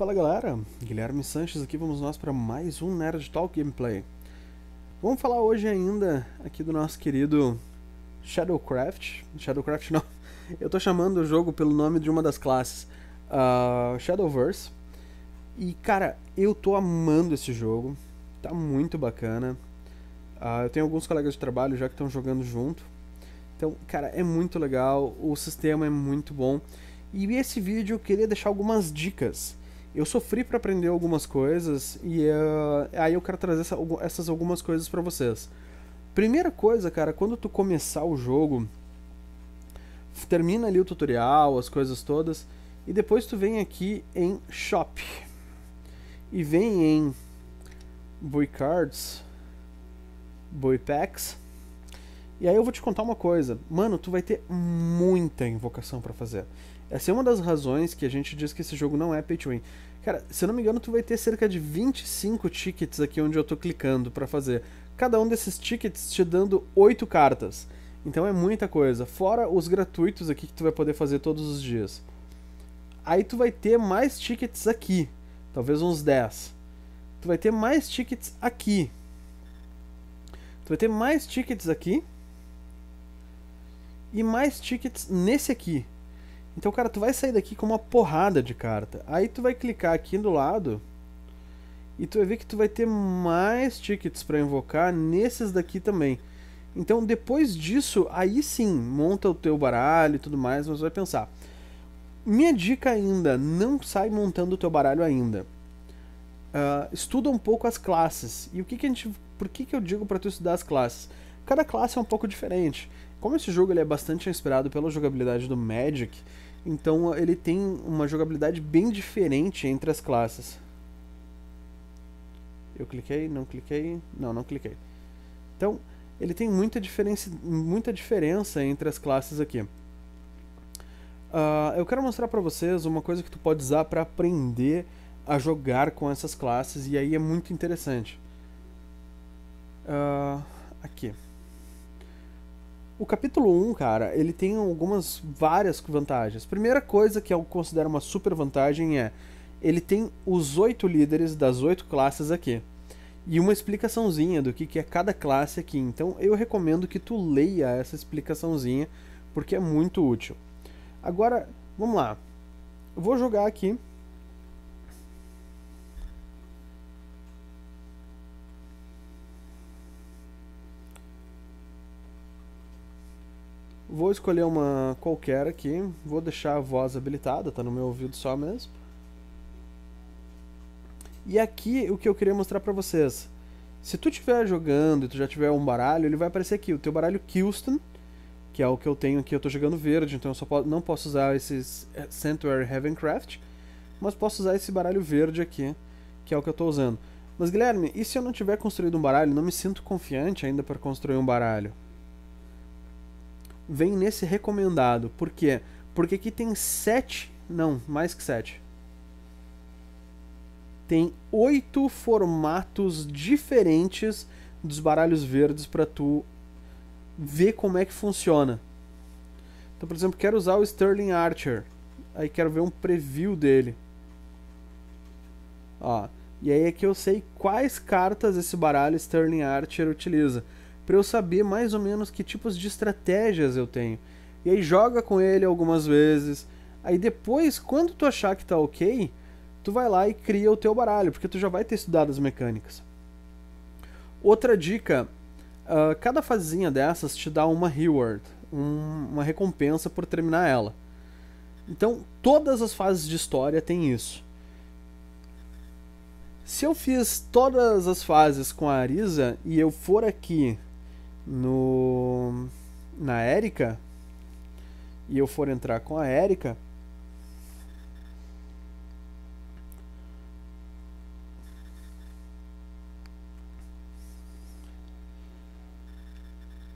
Fala galera, Guilherme Sanches aqui, vamos nós para mais um Nerd Talk Gameplay. Vamos falar hoje ainda aqui do nosso querido Shadowcraft. Shadowcraft não, eu tô chamando o jogo pelo nome de uma das classes, uh, Shadowverse. E cara, eu tô amando esse jogo, tá muito bacana. Uh, eu tenho alguns colegas de trabalho já que estão jogando junto. Então, cara, é muito legal, o sistema é muito bom. E esse vídeo eu queria deixar algumas dicas eu sofri para aprender algumas coisas e uh, aí eu quero trazer essa, essas algumas coisas para vocês. Primeira coisa, cara, quando tu começar o jogo, termina ali o tutorial, as coisas todas, e depois tu vem aqui em Shop e vem em Boy Cards, Boy Packs e aí eu vou te contar uma coisa, mano, tu vai ter muita invocação para fazer. Essa é uma das razões que a gente diz que esse jogo não é pay to win. Cara, se eu não me engano, tu vai ter cerca de 25 tickets aqui onde eu tô clicando para fazer. Cada um desses tickets te dando 8 cartas. Então é muita coisa, fora os gratuitos aqui que tu vai poder fazer todos os dias. Aí tu vai ter mais tickets aqui, talvez uns 10. Tu vai ter mais tickets aqui. Tu vai ter mais tickets aqui e mais tickets nesse aqui. Então, cara, tu vai sair daqui com uma porrada de carta. Aí tu vai clicar aqui do lado e tu vai ver que tu vai ter mais tickets para invocar nesses daqui também. Então, depois disso, aí sim, monta o teu baralho e tudo mais, mas vai pensar. Minha dica ainda, não sai montando o teu baralho ainda. Uh, estuda um pouco as classes. E o que, que a gente. Por que, que eu digo para tu estudar as classes? Cada classe é um pouco diferente. Como esse jogo ele é bastante inspirado pela jogabilidade do Magic, então ele tem uma jogabilidade bem diferente entre as classes. Eu cliquei, não cliquei, não, não cliquei. Então, ele tem muita diferença, muita diferença entre as classes aqui. Uh, eu quero mostrar para vocês uma coisa que tu pode usar para aprender a jogar com essas classes e aí é muito interessante. Uh, aqui. O capítulo 1, cara, ele tem algumas várias vantagens. Primeira coisa que eu considero uma super vantagem é ele tem os oito líderes das oito classes aqui. E uma explicaçãozinha do que, que é cada classe aqui. Então eu recomendo que tu leia essa explicaçãozinha, porque é muito útil. Agora, vamos lá. Eu vou jogar aqui Vou escolher uma qualquer aqui. Vou deixar a voz habilitada, tá no meu ouvido só mesmo. E aqui o que eu queria mostrar para vocês. Se tu estiver jogando e tu já tiver um baralho, ele vai aparecer aqui. O teu baralho Kilston, que é o que eu tenho aqui. Eu estou jogando verde, então eu só posso, não posso usar esses eh, Sanctuary Heavencraft. Mas posso usar esse baralho verde aqui, que é o que eu estou usando. Mas Guilherme, e se eu não tiver construído um baralho? Não me sinto confiante ainda para construir um baralho vem nesse recomendado. Por quê? Porque aqui tem sete, não, mais que sete. Tem oito formatos diferentes dos baralhos verdes para tu ver como é que funciona. Então, por exemplo, quero usar o Sterling Archer. Aí quero ver um preview dele. Ó, e aí é que eu sei quais cartas esse baralho Sterling Archer utiliza para eu saber mais ou menos que tipos de estratégias eu tenho. E aí joga com ele algumas vezes. Aí depois, quando tu achar que tá ok, tu vai lá e cria o teu baralho, porque tu já vai ter estudado as mecânicas. Outra dica, uh, cada fazinha dessas te dá uma reward, um, uma recompensa por terminar ela. Então, todas as fases de história têm isso. Se eu fiz todas as fases com a Arisa e eu for aqui no na Érica e eu for entrar com a Érica,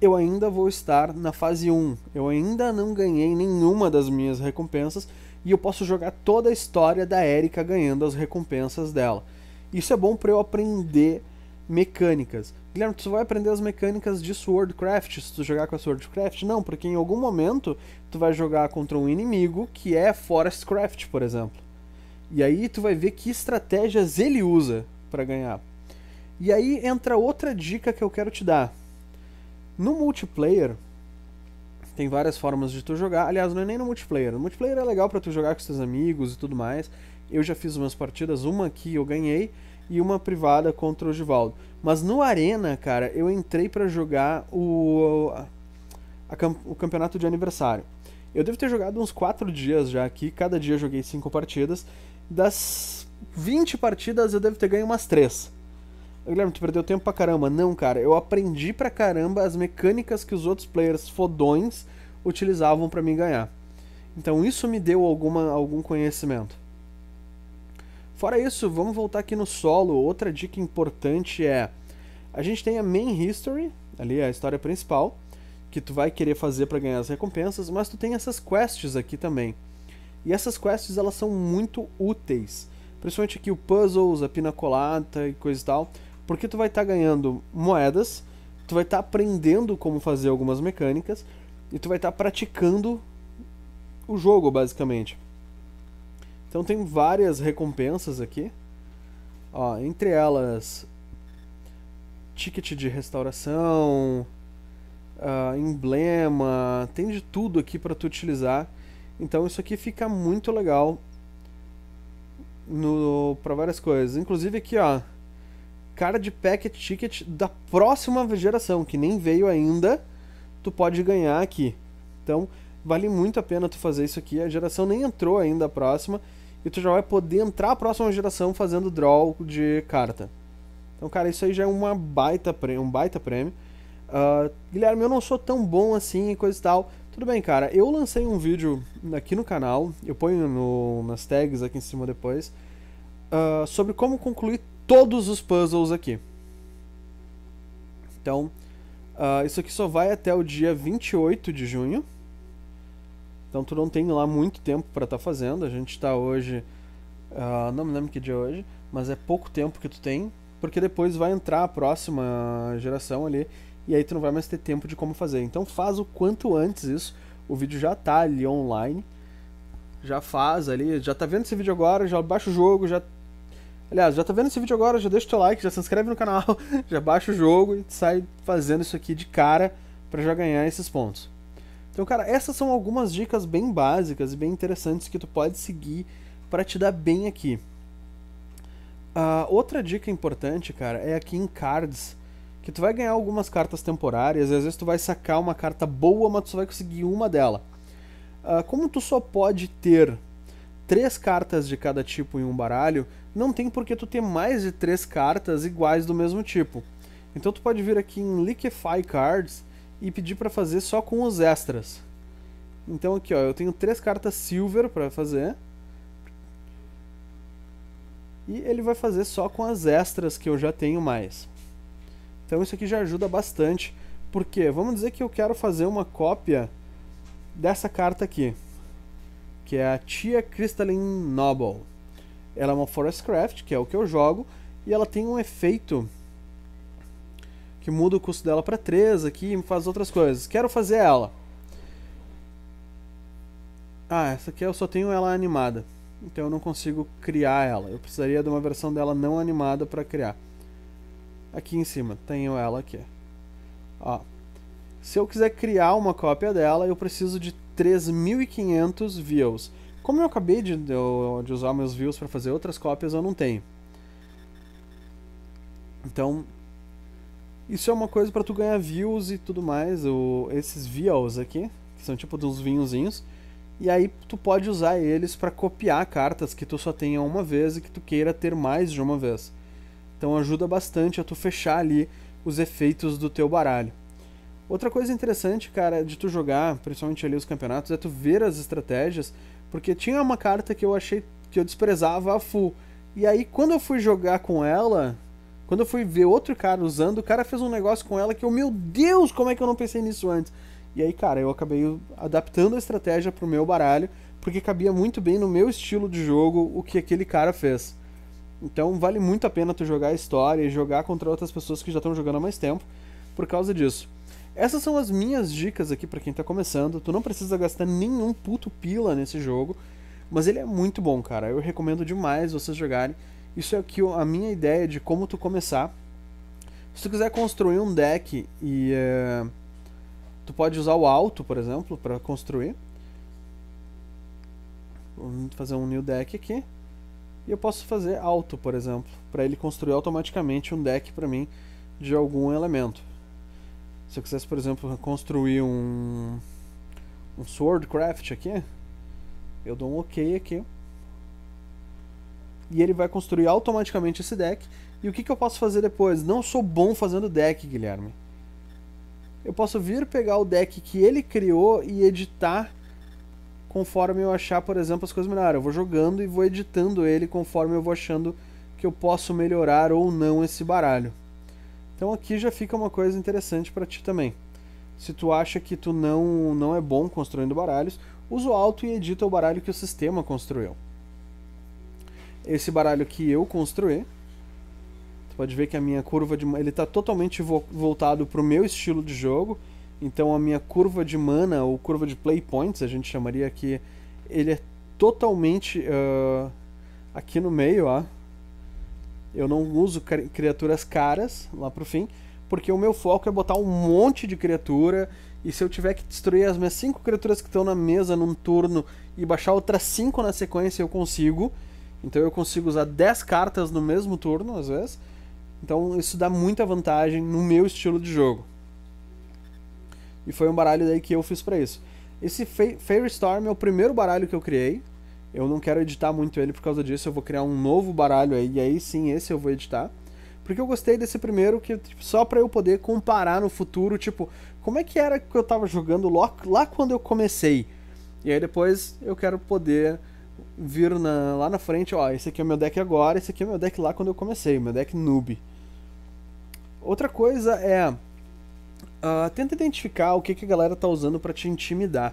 eu ainda vou estar na fase 1. Eu ainda não ganhei nenhuma das minhas recompensas e eu posso jogar toda a história da Érica ganhando as recompensas dela. Isso é bom para eu aprender mecânicas. Guilherme, tu vai aprender as mecânicas de Swordcraft se tu jogar com a Swordcraft? Não, porque em algum momento tu vai jogar contra um inimigo que é Forestcraft, por exemplo. E aí tu vai ver que estratégias ele usa para ganhar. E aí entra outra dica que eu quero te dar. No multiplayer, tem várias formas de tu jogar. Aliás, não é nem no multiplayer. No multiplayer é legal para tu jogar com seus amigos e tudo mais. Eu já fiz umas partidas, uma que eu ganhei e uma privada contra o Givaldo. Mas no Arena, cara, eu entrei para jogar o, a, a, o campeonato de aniversário. Eu devo ter jogado uns 4 dias já aqui, cada dia joguei 5 partidas. Das 20 partidas eu devo ter ganho umas 3. Guilherme, tu perdeu tempo pra caramba. Não, cara, eu aprendi pra caramba as mecânicas que os outros players fodões utilizavam para mim ganhar. Então isso me deu alguma, algum conhecimento. Fora isso, vamos voltar aqui no solo. Outra dica importante é a gente tem a main history, ali é a história principal, que tu vai querer fazer para ganhar as recompensas, mas tu tem essas quests aqui também. E essas quests elas são muito úteis, principalmente aqui o puzzles, a pinacolata e coisa e tal, porque tu vai estar tá ganhando moedas, tu vai estar tá aprendendo como fazer algumas mecânicas e tu vai estar tá praticando o jogo basicamente. Então tem várias recompensas aqui. Ó, entre elas, ticket de restauração, uh, emblema, tem de tudo aqui para tu utilizar. Então isso aqui fica muito legal no para várias coisas. Inclusive aqui, ó, cara de packet ticket da próxima geração, que nem veio ainda, tu pode ganhar aqui. Então, vale muito a pena tu fazer isso aqui. A geração nem entrou ainda a próxima e tu já vai poder entrar a próxima geração fazendo draw de carta. Então, cara, isso aí já é uma baita prêmio, um baita prêmio. Uh, Guilherme, eu não sou tão bom assim e coisa e tal. Tudo bem, cara. Eu lancei um vídeo aqui no canal, eu ponho no, nas tags aqui em cima depois, uh, sobre como concluir todos os puzzles aqui. Então, uh, isso aqui só vai até o dia 28 de junho. Então tu não tem lá muito tempo para estar tá fazendo. A gente está hoje, uh, não me lembro que dia é hoje, mas é pouco tempo que tu tem, porque depois vai entrar a próxima geração ali e aí tu não vai mais ter tempo de como fazer. Então faz o quanto antes isso. O vídeo já tá ali online. Já faz ali, já tá vendo esse vídeo agora, já baixa o jogo, já Aliás, já tá vendo esse vídeo agora, já deixa o teu like, já se inscreve no canal, já baixa o jogo e sai fazendo isso aqui de cara para já ganhar esses pontos. Então, cara, essas são algumas dicas bem básicas e bem interessantes que tu pode seguir para te dar bem aqui. Uh, outra dica importante, cara, é aqui em cards, que tu vai ganhar algumas cartas temporárias, e às vezes tu vai sacar uma carta boa, mas tu só vai conseguir uma dela. Uh, como tu só pode ter três cartas de cada tipo em um baralho, não tem por que tu ter mais de três cartas iguais do mesmo tipo. Então tu pode vir aqui em Liquefy Cards, e pedi para fazer só com os extras. Então aqui, ó, eu tenho três cartas silver para fazer. E ele vai fazer só com as extras que eu já tenho mais. Então isso aqui já ajuda bastante, porque vamos dizer que eu quero fazer uma cópia dessa carta aqui, que é a Tia Crystalline Noble. Ela é uma Forestcraft, que é o que eu jogo, e ela tem um efeito que muda o custo dela para 3 aqui e faz outras coisas. Quero fazer ela. Ah, essa aqui eu só tenho ela animada. Então eu não consigo criar ela. Eu precisaria de uma versão dela não animada para criar. Aqui em cima, tenho ela aqui. Ó. Se eu quiser criar uma cópia dela, eu preciso de 3.500 views. Como eu acabei de, de usar meus views para fazer outras cópias, eu não tenho. Então, isso é uma coisa para tu ganhar views e tudo mais, o, esses vials aqui, que são tipo dos vinhozinhos, e aí tu pode usar eles para copiar cartas que tu só tenha uma vez e que tu queira ter mais de uma vez. Então ajuda bastante a tu fechar ali os efeitos do teu baralho. Outra coisa interessante, cara, de tu jogar, principalmente ali os campeonatos, é tu ver as estratégias, porque tinha uma carta que eu achei que eu desprezava a full. E aí quando eu fui jogar com ela, quando eu fui ver outro cara usando, o cara fez um negócio com ela que eu, meu Deus, como é que eu não pensei nisso antes? E aí, cara, eu acabei adaptando a estratégia pro meu baralho, porque cabia muito bem no meu estilo de jogo o que aquele cara fez. Então vale muito a pena tu jogar a história e jogar contra outras pessoas que já estão jogando há mais tempo por causa disso. Essas são as minhas dicas aqui para quem tá começando. Tu não precisa gastar nenhum puto pila nesse jogo, mas ele é muito bom, cara. Eu recomendo demais vocês jogarem. Isso é o que a minha ideia de como tu começar. Se tu quiser construir um deck e eh, tu pode usar o alto, por exemplo, para construir. Vou fazer um new deck aqui. E eu posso fazer alto, por exemplo, para ele construir automaticamente um deck para mim de algum elemento. Se eu quisesse, por exemplo, construir um um swordcraft aqui, eu dou um OK aqui e ele vai construir automaticamente esse deck. E o que, que eu posso fazer depois? Não sou bom fazendo deck, Guilherme. Eu posso vir pegar o deck que ele criou e editar conforme eu achar, por exemplo, as coisas melhores. Eu vou jogando e vou editando ele conforme eu vou achando que eu posso melhorar ou não esse baralho. Então aqui já fica uma coisa interessante para ti também. Se tu acha que tu não, não é bom construindo baralhos, usa o alto e edita o baralho que o sistema construiu esse baralho que eu construí. Você pode ver que a minha curva de ele está totalmente vo voltado para o meu estilo de jogo. Então a minha curva de mana ou curva de play points, a gente chamaria aqui, ele é totalmente uh, aqui no meio, ó. Eu não uso criaturas caras lá pro fim, porque o meu foco é botar um monte de criatura e se eu tiver que destruir as minhas cinco criaturas que estão na mesa num turno e baixar outras cinco na sequência, eu consigo então eu consigo usar 10 cartas no mesmo turno, às vezes. Então isso dá muita vantagem no meu estilo de jogo. E foi um baralho daí que eu fiz para isso. Esse Fairy Storm é o primeiro baralho que eu criei. Eu não quero editar muito ele por causa disso, eu vou criar um novo baralho aí, e aí sim esse eu vou editar. Porque eu gostei desse primeiro, que tipo, só para eu poder comparar no futuro, tipo, como é que era que eu tava jogando lá quando eu comecei. E aí depois eu quero poder vir na, lá na frente, ó, esse aqui é o meu deck agora, esse aqui é o meu deck lá quando eu comecei, meu deck noob. Outra coisa é, uh, tenta identificar o que, que a galera tá usando para te intimidar.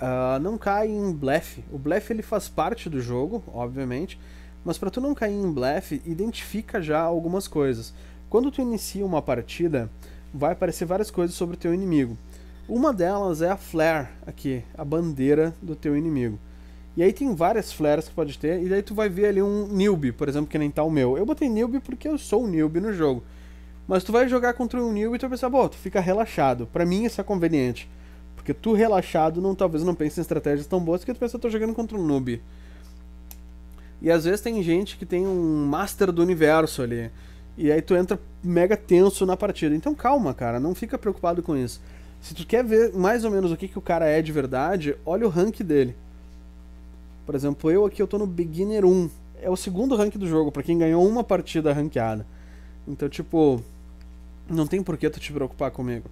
Uh, não cai em blefe. O blefe ele faz parte do jogo, obviamente, mas para tu não cair em blefe, identifica já algumas coisas. Quando tu inicia uma partida, vai aparecer várias coisas sobre o teu inimigo. Uma delas é a flare aqui, a bandeira do teu inimigo. E aí tem várias fleras que pode ter, e daí tu vai ver ali um newbie, por exemplo, que nem tá o meu. Eu botei newbie porque eu sou um newbie no jogo. Mas tu vai jogar contra um newbie e tu vai pensar, pô, tu fica relaxado. Para mim isso é conveniente. Porque tu relaxado não talvez não pense em estratégias tão boas que tu pensa, eu tô jogando contra um noob. E às vezes tem gente que tem um master do universo ali. E aí tu entra mega tenso na partida. Então calma, cara, não fica preocupado com isso. Se tu quer ver mais ou menos o que, que o cara é de verdade, olha o rank dele. Por exemplo, eu aqui eu tô no Beginner 1. É o segundo rank do jogo, para quem ganhou uma partida ranqueada. Então, tipo, não tem por que tu te preocupar comigo.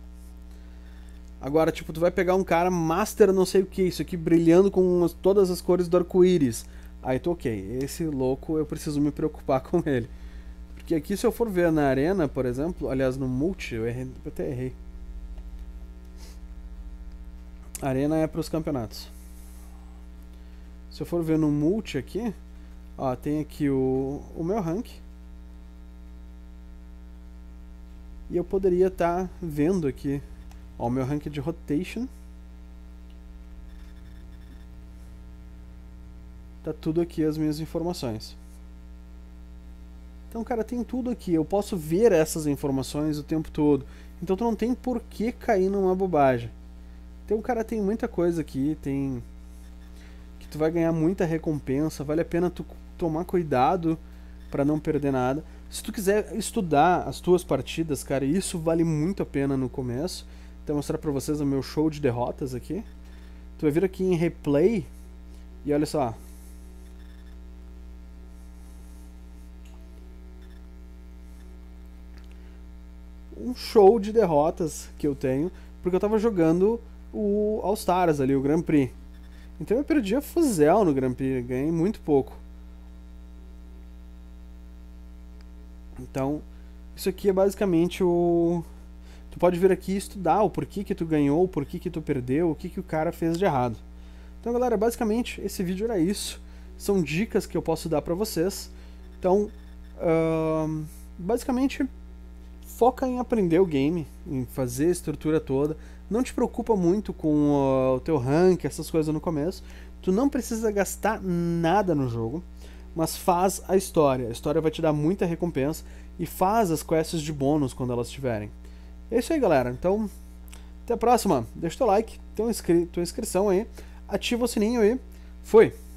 Agora, tipo, tu vai pegar um cara master não sei o que, isso aqui brilhando com todas as cores do arco-íris. Aí tu, ok, esse louco eu preciso me preocupar com ele. Porque aqui se eu for ver na arena, por exemplo, aliás, no multi, eu, errei, eu até errei. Arena é para os campeonatos. Se eu for ver no multi aqui, ó, tem aqui o, o meu rank. E eu poderia estar tá vendo aqui ó, o meu rank de rotation. Tá tudo aqui as minhas informações. Então, cara, tem tudo aqui. Eu posso ver essas informações o tempo todo. Então, tu não tem por que cair numa bobagem. Então, cara, tem muita coisa aqui. Tem tu vai ganhar muita recompensa, vale a pena tu tomar cuidado para não perder nada. Se tu quiser estudar as tuas partidas, cara, isso vale muito a pena no começo. Então, vou mostrar para vocês o meu show de derrotas aqui. Tu vai vir aqui em replay e olha só. Um show de derrotas que eu tenho, porque eu tava jogando o All Stars ali, o Grand Prix. Então eu perdi a fuzel no Grand Prix, ganhei muito pouco. Então, isso aqui é basicamente o tu pode vir aqui e estudar o porquê que tu ganhou, o porquê que tu perdeu, o que que o cara fez de errado. Então, galera, basicamente esse vídeo era isso. São dicas que eu posso dar para vocês. Então, uh, basicamente foca em aprender o game, em fazer a estrutura toda, não te preocupa muito com ah, o teu rank, essas coisas no começo. Tu não precisa gastar nada no jogo, mas faz a história. A história vai te dar muita recompensa e faz as quests de bônus quando elas tiverem. É isso aí, galera. Então, até a próxima. Deixa o teu like, tem inscri tua inscrição aí, ativa o sininho aí. Fui!